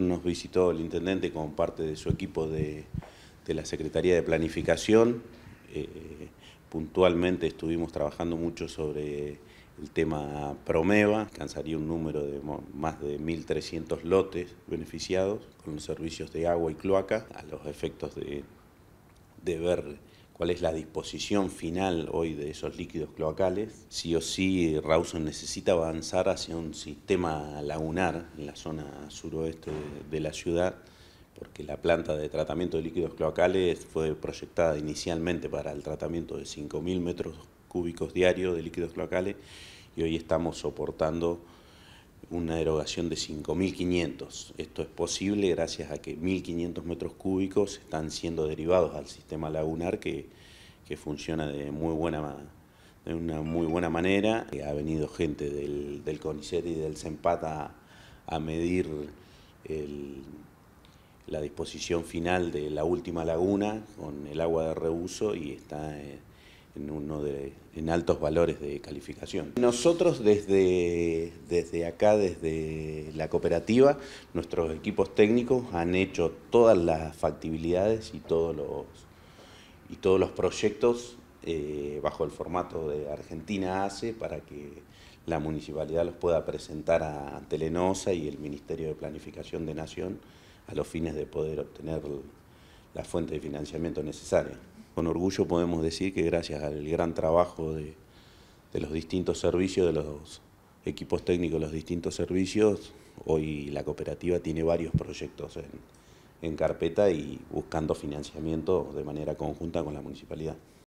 nos visitó el intendente como parte de su equipo de, la Secretaría de Planificación. Eh, puntualmente estuvimos trabajando mucho sobre el tema Promeva, alcanzaría un número de más de 1.300 lotes beneficiados con los servicios de agua y cloaca a los efectos de, de ver cuál es la disposición final hoy de esos líquidos cloacales. Sí o sí, Rawson necesita avanzar hacia un sistema lagunar en la zona suroeste de la ciudad, porque la planta de tratamiento de líquidos cloacales fue proyectada inicialmente para el tratamiento de 5.000 metros cúbicos diarios de líquidos cloacales y hoy estamos soportando una erogación de 5.500. Esto es posible gracias a que 1.500 metros cúbicos están siendo derivados al sistema lagunar que, funciona de muy buena de una muy buena manera. Eh, ha venido gente del, del CONICET y del CEMPAT a, medir la disposición final de la última laguna con el agua de reuso y está... Eh, en, altos valores de calificación. Nosotros desde, desde acá, desde la cooperativa, nuestros equipos técnicos han hecho todas las factibilidades y todos los, y todos los proyectos eh, bajo el formato de Argentina hace para que la municipalidad los pueda presentar a Telenosa y el Ministerio de Planificación de Nación a los fines de poder obtener la fuente de financiamiento necesaria con orgullo podemos decir que gracias al gran trabajo de, los distintos servicios, de los equipos técnicos de los distintos servicios, hoy la cooperativa tiene varios proyectos en carpeta y buscando financiamiento de manera conjunta con la municipalidad.